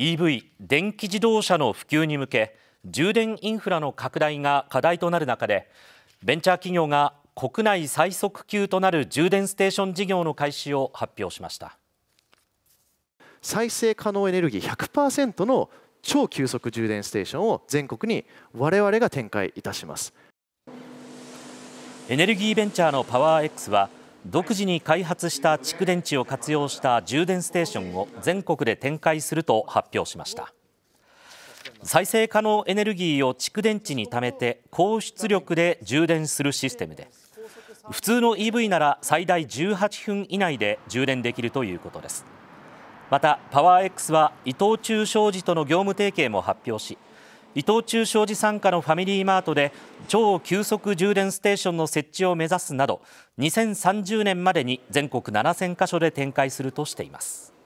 EV 電気自動車の普及に向け充電インフラの拡大が課題となる中でベンチャー企業が国内最速級となる充電ステーション事業の開始を発表しました再生可能エネルギー100%の超急速充電ステーションを全国に我々が展開いたしますエネルギーベンチャーのパワー X は独自に開発した蓄電池を活用した充電ステーションを全国で展開すると発表しました再生可能エネルギーを蓄電池に貯めて高出力で充電するシステムで普通の EV なら最大18分以内で充電できるということですまたパワー X は伊藤忠商事との業務提携も発表し伊藤忠商事傘下のファミリーマートで超急速充電ステーションの設置を目指すなど2030年までに全国7000カ所で展開するとしています。